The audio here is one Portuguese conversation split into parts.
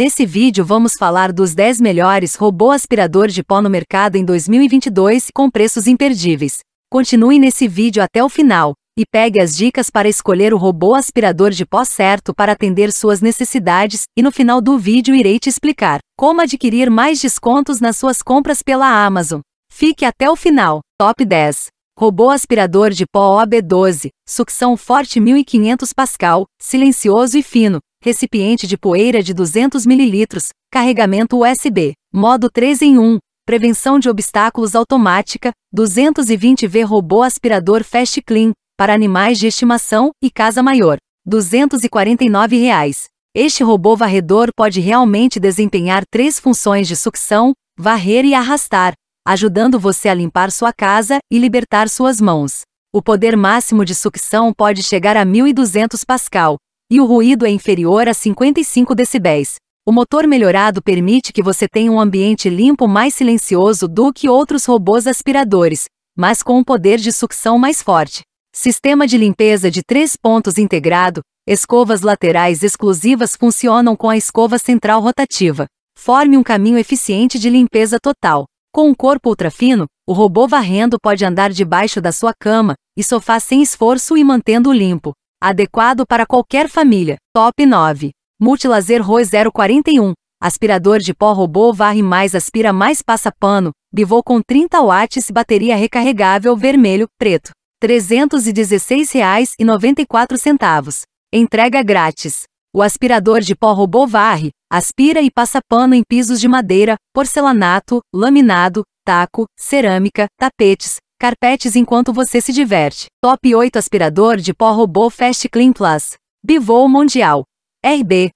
Nesse vídeo vamos falar dos 10 melhores robô aspirador de pó no mercado em 2022 com preços imperdíveis. Continue nesse vídeo até o final e pegue as dicas para escolher o robô aspirador de pó certo para atender suas necessidades e no final do vídeo irei te explicar como adquirir mais descontos nas suas compras pela Amazon. Fique até o final. Top 10. Robô aspirador de pó OB12, sucção forte 1500 Pascal, silencioso e fino, recipiente de poeira de 200 ml, carregamento USB, modo 3 em 1, prevenção de obstáculos automática, 220V robô aspirador Fast Clean, para animais de estimação e casa maior, R$ 249,00. Este robô varredor pode realmente desempenhar três funções de sucção, varrer e arrastar, ajudando você a limpar sua casa e libertar suas mãos. O poder máximo de sucção pode chegar a 1200 Pascal, e o ruído é inferior a 55 decibéis. O motor melhorado permite que você tenha um ambiente limpo mais silencioso do que outros robôs aspiradores, mas com um poder de sucção mais forte. Sistema de limpeza de três pontos integrado, escovas laterais exclusivas funcionam com a escova central rotativa. Forme um caminho eficiente de limpeza total. Com um corpo ultrafino, o robô varrendo pode andar debaixo da sua cama e sofá sem esforço e mantendo limpo. Adequado para qualquer família. Top 9. Multilazer ROI 041. Aspirador de pó robô varre mais aspira mais passa pano. Bivô com 30 watts e bateria recarregável vermelho, preto. R$ 316,94. Entrega grátis. O aspirador de pó robô varre, aspira e passa pano em pisos de madeira, porcelanato, laminado, taco, cerâmica, tapetes, carpetes enquanto você se diverte. Top 8 aspirador de pó robô Fast Clean Plus. Bivou Mundial. RB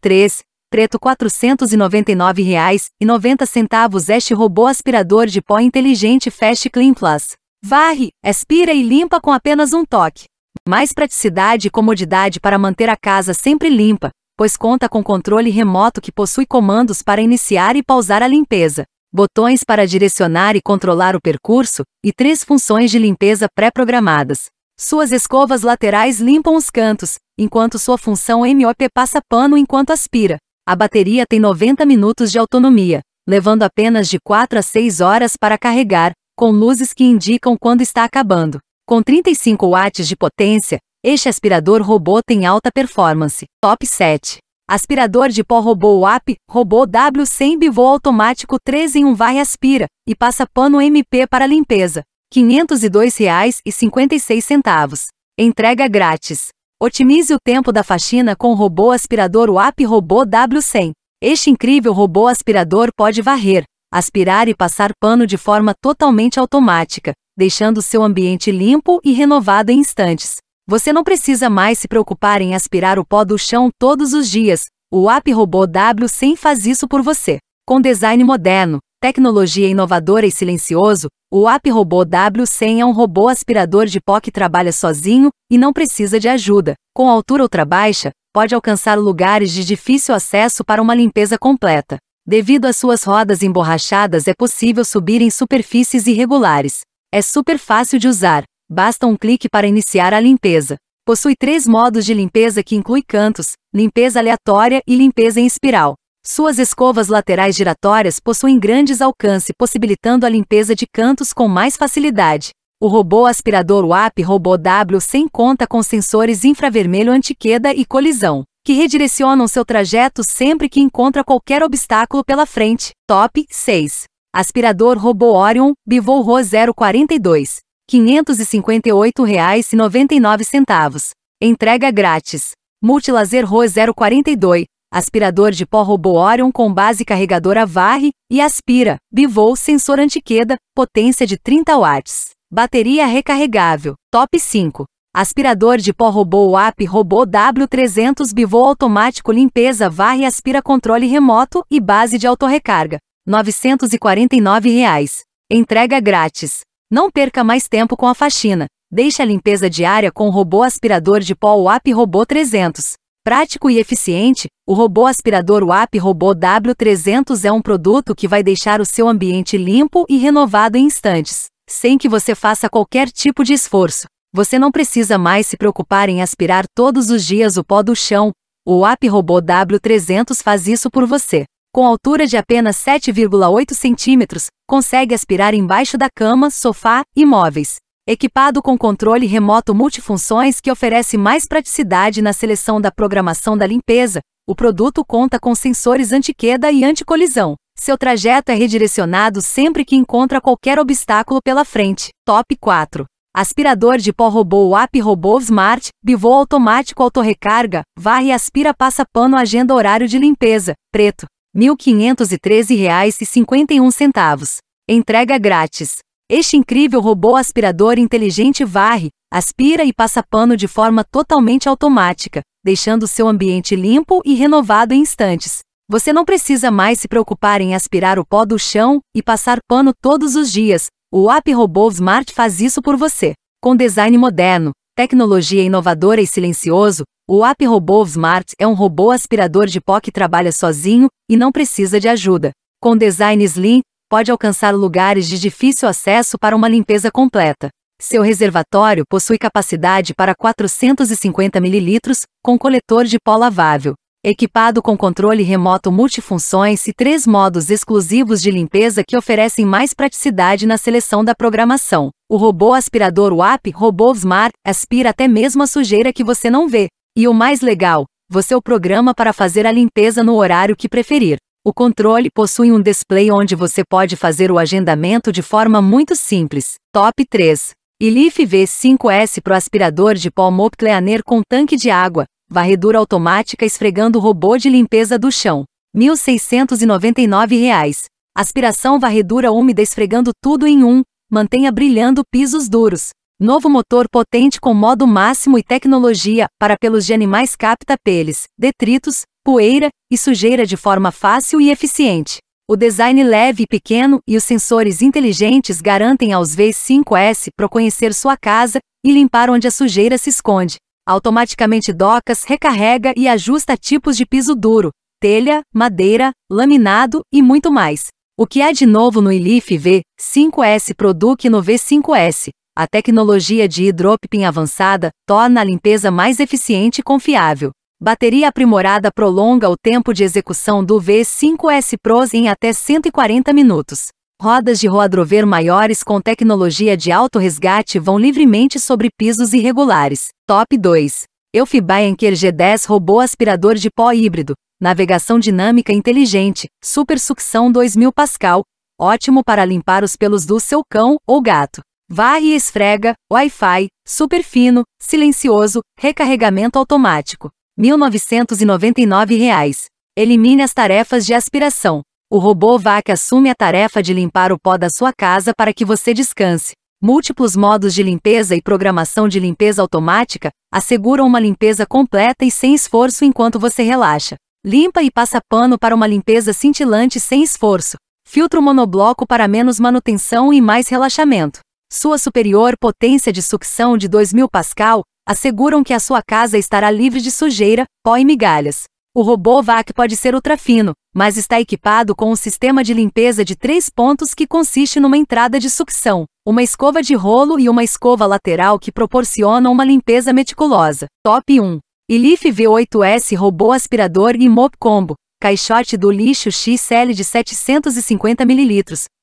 03 preto R$ 499,90 este robô aspirador de pó inteligente Fast Clean Plus. Varre, aspira e limpa com apenas um toque mais praticidade e comodidade para manter a casa sempre limpa, pois conta com controle remoto que possui comandos para iniciar e pausar a limpeza, botões para direcionar e controlar o percurso e três funções de limpeza pré-programadas. Suas escovas laterais limpam os cantos, enquanto sua função MOP passa pano enquanto aspira. A bateria tem 90 minutos de autonomia, levando apenas de 4 a 6 horas para carregar, com luzes que indicam quando está acabando. Com 35 watts de potência, este aspirador robô tem alta performance. Top 7. Aspirador de pó robô WAP, robô W100 bivô automático 3 em 1 vai aspira e passa pano MP para limpeza. R$ 502,56. Entrega grátis. Otimize o tempo da faxina com o robô aspirador WAP Robô W100. Este incrível robô aspirador pode varrer, aspirar e passar pano de forma totalmente automática, deixando seu ambiente limpo e renovado em instantes. Você não precisa mais se preocupar em aspirar o pó do chão todos os dias. O App Robô W100 faz isso por você. Com design moderno, tecnologia inovadora e silencioso, o App Robô W100 é um robô aspirador de pó que trabalha sozinho e não precisa de ajuda. Com altura ultrabaixa, pode alcançar lugares de difícil acesso para uma limpeza completa. Devido às suas rodas emborrachadas, é possível subir em superfícies irregulares. É super fácil de usar, basta um clique para iniciar a limpeza. Possui três modos de limpeza que inclui cantos, limpeza aleatória e limpeza em espiral. Suas escovas laterais giratórias possuem grandes alcance, possibilitando a limpeza de cantos com mais facilidade. O robô aspirador WAP Robô W100 conta com sensores infravermelho antiqueda e colisão, que redirecionam seu trajeto sempre que encontra qualquer obstáculo pela frente. Top 6. Aspirador robô Orion, Bivolro 042, R$ 558,99. Entrega grátis. Multilazer Ro 042, aspirador de pó robô Orion com base carregadora varre e aspira, Bivol sensor antiqueda, potência de 30 watts. Bateria recarregável, top 5. Aspirador de pó robô WAP Robô W300 Bivô automático limpeza varre aspira controle remoto e base de autorrecarga. 949 reais. Entrega grátis. Não perca mais tempo com a faxina. Deixe a limpeza diária com o robô aspirador de pó WAP Robô 300. Prático e eficiente, o robô aspirador WAP Robô W300 é um produto que vai deixar o seu ambiente limpo e renovado em instantes, sem que você faça qualquer tipo de esforço. Você não precisa mais se preocupar em aspirar todos os dias o pó do chão. O WAP Robô W300 faz isso por você com altura de apenas 7,8 centímetros, consegue aspirar embaixo da cama, sofá e móveis. Equipado com controle remoto multifunções que oferece mais praticidade na seleção da programação da limpeza, o produto conta com sensores anti-queda e anti-colisão. Seu trajeto é redirecionado sempre que encontra qualquer obstáculo pela frente. Top 4. Aspirador de pó robô WAP Robô Smart, bivô automático autorrecarga, varre e aspira passa pano agenda horário de limpeza, preto. R$ 1.513,51. Entrega grátis. Este incrível robô aspirador inteligente varre, aspira e passa pano de forma totalmente automática, deixando seu ambiente limpo e renovado em instantes. Você não precisa mais se preocupar em aspirar o pó do chão e passar pano todos os dias. O App Robô Smart faz isso por você. Com design moderno, tecnologia inovadora e silencioso, o App Robô Smart é um robô aspirador de pó que trabalha sozinho e não precisa de ajuda. Com design slim, pode alcançar lugares de difícil acesso para uma limpeza completa. Seu reservatório possui capacidade para 450 ml, com coletor de pó lavável. Equipado com controle remoto multifunções e três modos exclusivos de limpeza que oferecem mais praticidade na seleção da programação. O robô aspirador WAP Robô Smart aspira até mesmo a sujeira que você não vê. E o mais legal, você é o programa para fazer a limpeza no horário que preferir. O controle possui um display onde você pode fazer o agendamento de forma muito simples. Top 3. Elif V5S Pro aspirador de pó Mopcleaner com tanque de água, varredura automática esfregando robô de limpeza do chão. R$ 1.699. Reais. Aspiração varredura úmida esfregando tudo em um, mantenha brilhando pisos duros. Novo motor potente com modo máximo e tecnologia para pelos de animais capta peles, detritos, poeira e sujeira de forma fácil e eficiente. O design leve e pequeno e os sensores inteligentes garantem aos V5S Pro conhecer sua casa e limpar onde a sujeira se esconde. Automaticamente docas, recarrega e ajusta tipos de piso duro, telha, madeira, laminado e muito mais. O que há de novo no Elif V5S Produc no V5S? A tecnologia de hidropiping avançada torna a limpeza mais eficiente e confiável. Bateria aprimorada prolonga o tempo de execução do V5S Pros em até 140 minutos. Rodas de roadrover maiores com tecnologia de alto resgate vão livremente sobre pisos irregulares. Top 2. Eufibai G10 robô aspirador de pó híbrido. Navegação dinâmica inteligente, super sucção 2000 Pascal, ótimo para limpar os pelos do seu cão ou gato varre e esfrega, Wi-Fi, superfino, silencioso, recarregamento automático. R$ 1.999. Reais. Elimine as tarefas de aspiração. O robô VAC assume a tarefa de limpar o pó da sua casa para que você descanse. Múltiplos modos de limpeza e programação de limpeza automática asseguram uma limpeza completa e sem esforço enquanto você relaxa. Limpa e passa pano para uma limpeza cintilante sem esforço. Filtro monobloco para menos manutenção e mais relaxamento sua superior potência de sucção de 2000 Pascal, asseguram que a sua casa estará livre de sujeira, pó e migalhas. O robô VAC pode ser ultrafino, mas está equipado com um sistema de limpeza de três pontos que consiste numa entrada de sucção, uma escova de rolo e uma escova lateral que proporcionam uma limpeza meticulosa. Top 1. Elif V8S Robô Aspirador e Mop Combo, caixote do lixo XL de 750 ml,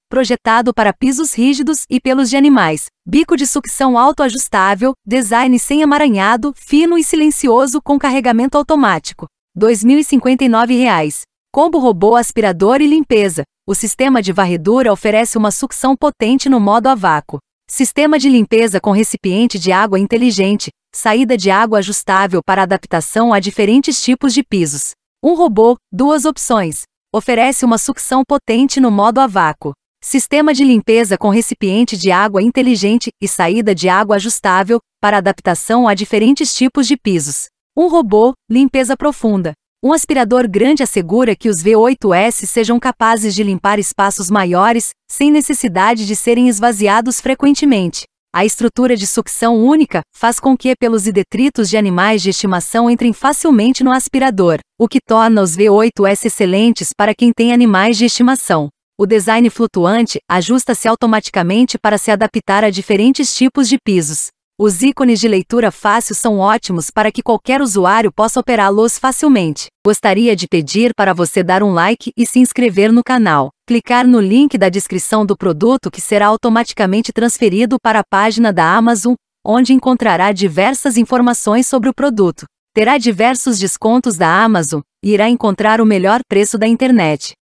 projetado para pisos rígidos e pelos de animais, bico de sucção autoajustável, design sem amaranhado, fino e silencioso com carregamento automático. R$ 2.059. Combo robô aspirador e limpeza. O sistema de varredura oferece uma sucção potente no modo a vácuo. Sistema de limpeza com recipiente de água inteligente, saída de água ajustável para adaptação a diferentes tipos de pisos. Um robô, duas opções. Oferece uma sucção potente no modo a vácuo. Sistema de limpeza com recipiente de água inteligente e saída de água ajustável para adaptação a diferentes tipos de pisos. Um robô, limpeza profunda. Um aspirador grande assegura que os V8S sejam capazes de limpar espaços maiores, sem necessidade de serem esvaziados frequentemente. A estrutura de sucção única faz com que pelos e detritos de animais de estimação entrem facilmente no aspirador, o que torna os V8S excelentes para quem tem animais de estimação o design flutuante ajusta-se automaticamente para se adaptar a diferentes tipos de pisos. Os ícones de leitura fácil são ótimos para que qualquer usuário possa operá-los facilmente. Gostaria de pedir para você dar um like e se inscrever no canal. Clicar no link da descrição do produto que será automaticamente transferido para a página da Amazon, onde encontrará diversas informações sobre o produto. Terá diversos descontos da Amazon e irá encontrar o melhor preço da internet.